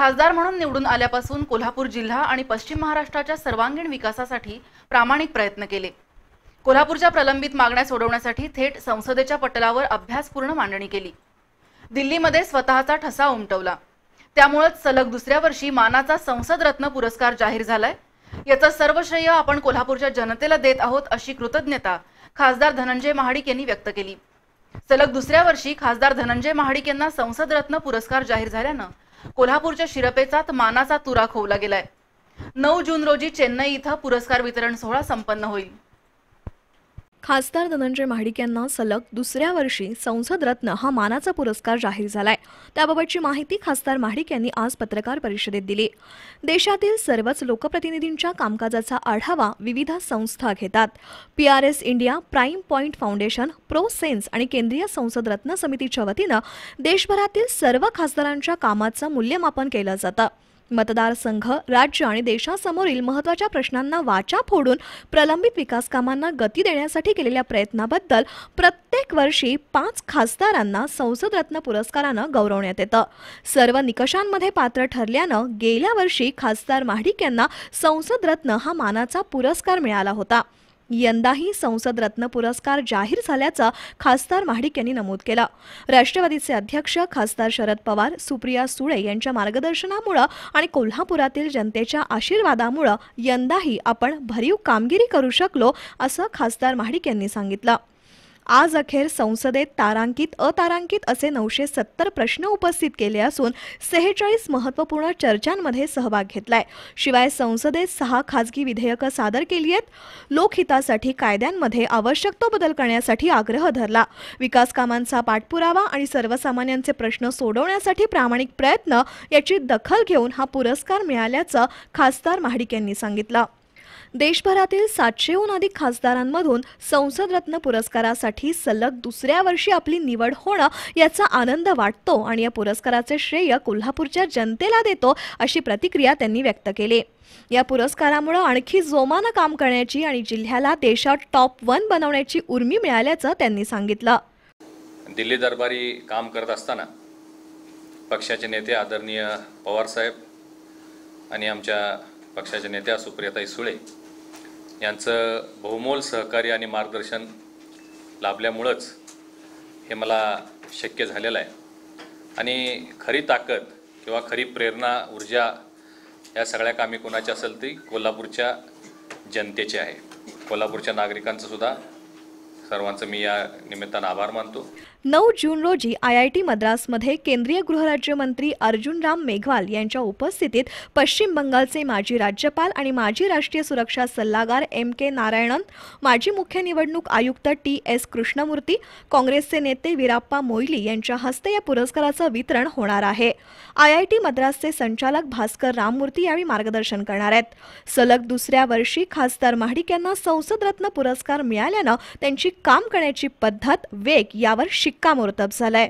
खासदार म्हणून निवडून आल्यापासून कोल्हापूर जिल्हा आणि पश्चिम महाराष्ट्राच्या सर्वांगीण विकासासाठी प्रामाणिक प्रयत्न केले कोल्हापूरच्या प्रलंबित मागण्या सोडवण्यासाठी थेट संसदेच्या पटलावर अभ्यासपूर्ण मांडणी केली दिल्लीमध्ये स्वतःचा ठसा उमटवला त्यामुळेच सलग दुसऱ्या वर्षी मानाचा संसद रत्न पुरस्कार जाहीर झालाय याचं सर्व श्रेय आपण कोल्हापूरच्या जनतेला देत आहोत अशी कृतज्ञता खासदार धनंजय महाडिक यांनी व्यक्त केली सलग दुसऱ्या वर्षी खासदार धनंजय महाडिक यांना रत्न पुरस्कार जाहीर झाल्यानं कोल्हापूरच्या शिरपेचात मानाचा तुरा खोवला गेलाय नऊ जून रोजी चेन्नई इथं पुरस्कार वितरण सोहळा संपन्न होईल खासदार धनंजय महाडिक यांना सलग दुसऱ्या वर्षी संसद रत्न हा मानाचा पुरस्कार जाहीर झालाय त्याबाबतची माहिती खासदार महाडिक यांनी आज पत्रकार परिषदेत दिली देशातील सर्वच लोकप्रतिनिधींच्या कामकाजाचा आढावा विविध संस्था घेतात P R S India Prime Point Foundation Pro Sense आणि केंद्रीय संसद रत्न समितीच्या वतीनं देशभरातील सर्व खासदारांच्या कामाचं मूल्यमापन केलं जातं मतदारसंघ राज्य आणि देशासमोरील महत्वाच्या प्रश्नांना वाचा फोडून प्रलंबित विकास कामांना गती देण्यासाठी केलेल्या प्रयत्नाबद्दल प्रत्येक वर्षी पाच खासदारांना संसदरत्न पुरस्कारानं गौरवण्यात येतं सर्व निकषांमध्ये पात्र ठरल्यानं गेल्या वर्षी खासदार महाडिक यांना संसदरत्न हा मानाचा पुरस्कार मिळाला होता यंदाही संसद रत्न पुरस्कार जाहीर झाल्याचा खासदार महाडिक यांनी नमूद केला। राष्ट्रवादीचे अध्यक्ष खासदार शरद पवार सुप्रिया सुळे यांच्या मार्गदर्शनामुळं आणि कोल्हापुरातील जनतेच्या आशीर्वादामुळं यंदाही आपण भरीव कामगिरी करू शकलो असं खासदार महाडिक यांनी सांगितलं आज अखेर संसदेत तारांकित अतारांकित असे नऊशे सत्तर प्रश्न उपस्थित केले असून सेहेचाळीस महत्त्वपूर्ण चर्चांमध्ये सहभाग घेतलाय शिवाय संसदेत सहा खाजगी विधेयकं सादर केली आहेत लोकहितासाठी कायद्यांमध्ये आवश्यक तो बदल करण्यासाठी आग्रह धरला विकास कामांचा पाठपुरावा आणि सर्वसामान्यांचे प्रश्न सोडवण्यासाठी प्रामाणिक प्रयत्न याची दखल घेऊन हा पुरस्कार मिळाल्याचं खासदार महाडिक यांनी सांगितलं देशभरातील सातशेहून अधिक खासदारांमधून संसदरत्न पुरस्कारासाठी सलग दुसऱ्या वर्षी आपली निवड होणं याचा आनंद वाटतो आणि या पुरस्काराचे श्रेय कोल्हापूरच्या जनतेला देतो अशी प्रतिक्रिया त्यांनी व्यक्त केली या पुरस्कारामुळे आणखी जोमानं काम करण्याची आणि जिल्ह्याला देशात टॉप वन बनवण्याची उर्मी मिळाल्याचं त्यांनी सांगितलं दिल्ली दरबारी काम करत असताना पक्षाचे नेते आदरणीय साहेब आणि आमच्या पक्षाच्या नेत्या सुप्रियाताई सुळे यांचं बहुमोल सहकार्य आणि मार्गदर्शन लाभल्यामुळंच हे मला शक्य झालेलं आहे आणि खरी ताकद किंवा खरी प्रेरणा ऊर्जा या सगळ्या कामी कोणाची असेल ती कोल्हापूरच्या जनतेची आहे कोल्हापूरच्या नागरिकांचंसुद्धा सर्वांचं मी या आभार मानतो नऊ जून रोजी आय आय टी मद्रासमध्ये केंद्रीय गृहराज्यमंत्री अर्जुन राम मेघवाल यांच्या उपस्थितीत पश्चिम बंगालचे माजी राज्यपाल आणि माजी राष्ट्रीय सुरक्षा सल्लागार एम के नारायणन माजी मुख्य निवडणूक आयुक्त टी एस कृष्णमूर्ती काँग्रेसचे नेते विराप्पा मोईली यांच्या हस्ते या पुरस्काराचं वितरण होणार आहे आय आय टी मद्रासचे संचालक भास्कर राममूर्ती यावेळी मार्गदर्शन करणार आहेत सलग दुसऱ्या वर्षी खासदार महाडिक यांना संसदरत्न पुरस्कार मिळाल्यानं त्यांची काम करण्याची पद्धत वेग यावर शिक्कामोर्तब झालंय